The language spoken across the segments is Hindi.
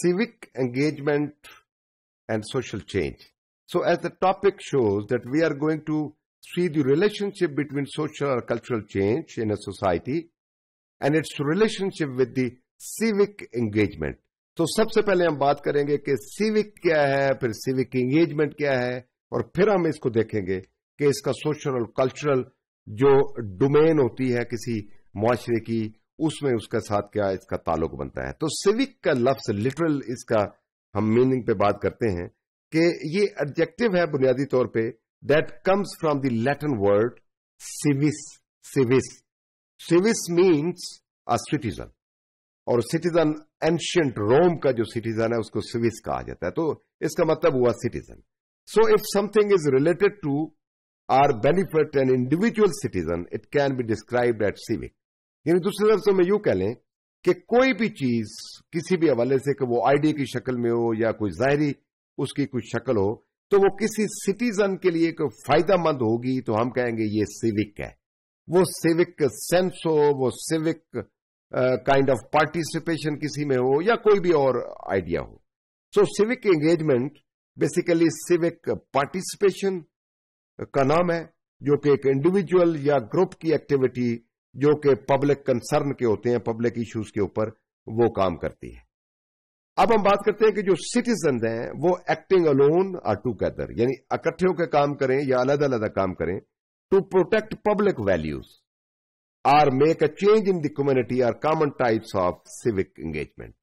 civic engagement and social change. So as the topic shows that we are going to see the relationship between social or cultural change in a society and its relationship with the civic engagement. तो सबसे पहले हम बात करेंगे कि सिविक क्या है फिर सिविक एंगेजमेंट क्या है और फिर हम इसको देखेंगे कि इसका सोशल और कल्चरल जो डोमेन होती है किसी माशरे की उसमें उसका साथ क्या इसका ताल्लुक बनता है तो सिविक का लफ्ज लिटरल इसका हम मीनिंग पे बात करते हैं कि ये एडजेक्टिव है बुनियादी तौर पे that comes from the Latin word civis civis civis means a citizen और सिटीजन एंशियंट रोम का जो सिटीजन है उसको सिविस कहा जाता है तो इसका मतलब हुआ citizen so if something is related to or benefit an individual citizen it can be describe at civic यानी दूसरे लफ्जों में यूं कह लें कि कोई भी चीज किसी भी हवाले से कि वो आईडी की शक्ल में हो या कोई जाहरी उसकी कुछ शक्ल हो तो वो किसी सिटीजन के लिए कोई फायदामंद होगी तो हम कहेंगे ये सिविक है वो सिविक सेंस हो वो सिविक काइंड ऑफ पार्टिसिपेशन किसी में हो या कोई भी और आइडिया हो so civic engagement basically civic participation का नाम है जो कि एक इंडिविजुअल या ग्रुप की एक्टिविटी जो कि पब्लिक कंसर्न के होते हैं पब्लिक इश्यूज के ऊपर वो काम करती है अब हम बात करते हैं कि जो सिटीजन हैं वो एक्टिंग अलोन और टूगेदर यानी इकट्ठे होकर काम करें या अलग अलग काम करें to protect public values or make a change in the community or common types of civic engagement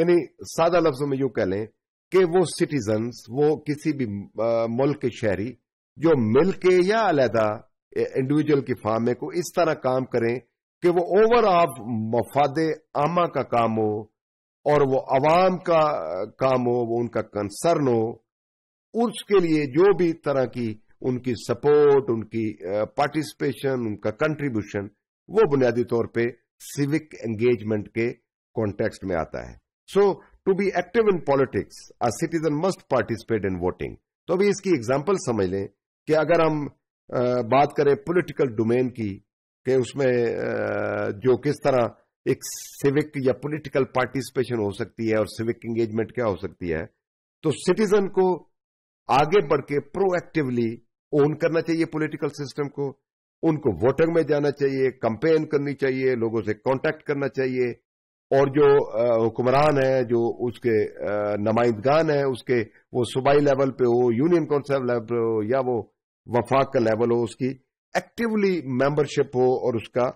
यानी सादा लफ्जों में यू कह लें कि वो सिटीजन वो किसी भी मुल्क के शहरी जो मिलके या अलहदा इंडिविजुअल की फार्मे को इस तरह काम करें कि वो ओवरऑल मफाद आमा का काम हो और वो अवाम का काम हो वो उनका कंसर्न हो उसके लिए जो भी तरह की उनकी सपोर्ट उनकी पार्टिसिपेशन उनका कंट्रीब्यूशन वो बुनियादी तौर पे सिविक एंगेजमेंट के कॉन्टेक्स्ट में आता है so to be active in politics a citizen must participate in voting तो अभी इसकी एग्जाम्पल समझ लें कि अगर हम बात करें पॉलिटिकल डोमेन की कि उसमें जो किस तरह एक सिविक या पॉलिटिकल पार्टिसिपेशन हो सकती है और सिविक एंगेजमेंट क्या हो सकती है तो सिटीजन को आगे बढ़ के प्रोएक्टिवली ओन करना चाहिए पॉलिटिकल सिस्टम को उनको वोटिंग में जाना चाहिए कंपेन करनी चाहिए लोगों से कांटेक्ट करना चाहिए और जो हुक्मरान है जो उसके नुमाइंदगान है उसके वो सूबाई लेवल पे हो यूनियन काउंसिल लेवल पे हो या वो वफाक का लेवल हो उसकी एक्टिवली मेंबरशिप हो और उसका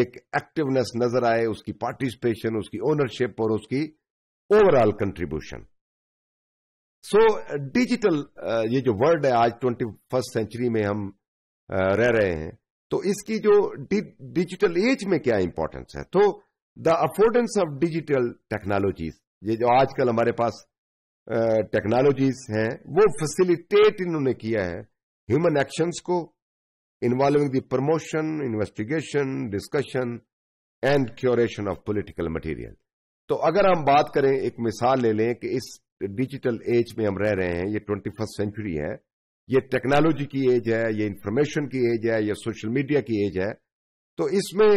एक एक्टिवनेस नजर आए उसकी पार्टिसिपेशन उसकी ओनरशिप और उसकी ओवरऑल कंट्रीब्यूशन सो डिजिटल ये जो वर्ल्ड है आज ट्वेंटी फर्स्ट सेंचुरी में हम uh, रह रहे हैं तो इसकी जो डिजिटल एज में क्या इंपॉर्टेंस है तो the affordance of digital technologies ये जो आजकल हमारे पास टेक्नोलॉजीज uh, हैं वो फैसिलिटेट इन्होंने किया है ह्यूमन एक्शंस को involving the promotion investigation discussion and curation of political material तो अगर हम बात करें एक मिसाल ले लें कि इस डिजिटल एज में हम रह रहे हैं ये ट्वेंटी फर्स्ट सेंचुरी है ये टेक्नोलॉजी की एज है ये इंफॉर्मेशन की एज है ये सोशल मीडिया की एज है तो इसमें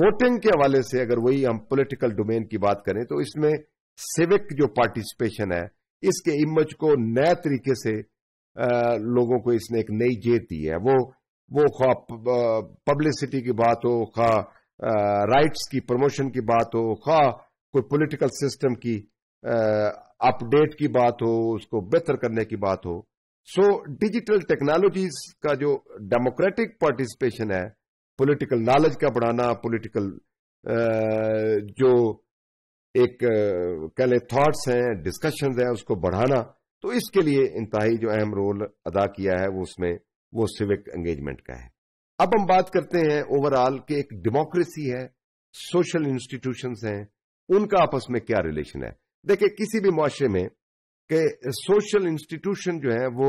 वोटिंग के हवाले से अगर वही हम पॉलिटिकल डोमेन की बात करें तो इसमें सिविक जो पार्टिसिपेशन है इसके इमेज को नए तरीके से लोगों को इसने एक नई जेत दी है वो वो खा पब्लिसिटी की बात हो खा राइट्स की प्रमोशन की बात हो खा कोई पॉलिटिकल सिस्टम की अपडेट की बात हो उसको बेहतर करने की बात हो सो डिजिटल टेक्नोलॉजीज का जो डेमोक्रेटिक पार्टिसिपेशन है पॉलिटिकल नॉलेज का बढ़ाना पॉलिटिकल जो एक कह लें थॉट्स हैं डिस्कशन है उसको बढ़ाना तो इसके लिए इंतहाई जो अहम रोल अदा किया है वो उसमें वो सिविक एंगेजमेंट का है अब हम बात करते हैं ओवरऑल कि एक डेमोक्रेसी है सोशल इंस्टीट्यूशन हैं उनका आपस में क्या रिलेशन है देखिए किसी भी मुआरे में कि सोशल इंस्टीट्यूशन जो है वो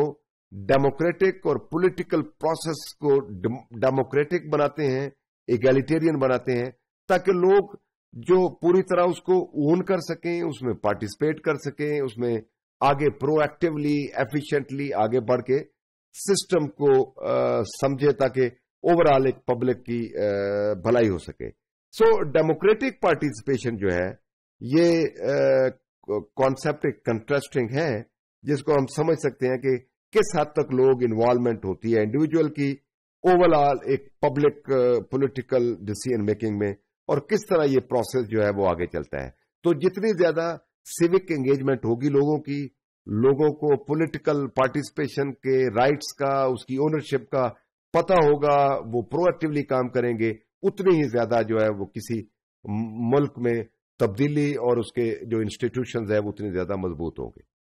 डेमोक्रेटिक और पॉलिटिकल प्रोसेस को डेमोक्रेटिक बनाते हैं इगेलिटेरियन बनाते हैं ताकि लोग जो पूरी तरह उसको ओन कर सकें उसमें पार्टिसिपेट कर सकें उसमें आगे प्रोएक्टिवली एफिशिएंटली आगे बढ़ के सिस्टम को समझे ताकि ओवरऑल एक पब्लिक की भलाई हो सके सो डेमोक्रेटिक पार्टिसिपेशन जो है ये कॉन्सेप्ट एक कंट्रेस्टिंग है जिसको हम समझ सकते हैं कि किस हद तक लोग इन्वॉल्वमेंट होती है इंडिविजुअल की ओवरऑल एक पब्लिक पॉलिटिकल डिसीजन मेकिंग में और किस तरह ये प्रोसेस जो है वो आगे चलता है तो जितनी ज्यादा सिविक एंगेजमेंट होगी लोगों की लोगों को पॉलिटिकल पार्टिसिपेशन के राइट्स का उसकी ओनरशिप का पता होगा वो प्रोएक्टिवली काम करेंगे उतनी ही ज्यादा जो है वो किसी मुल्क में तब्दीली और उसके जो इंस्टीट्यूशन है वो उतनी ज्यादा मजबूत होंगे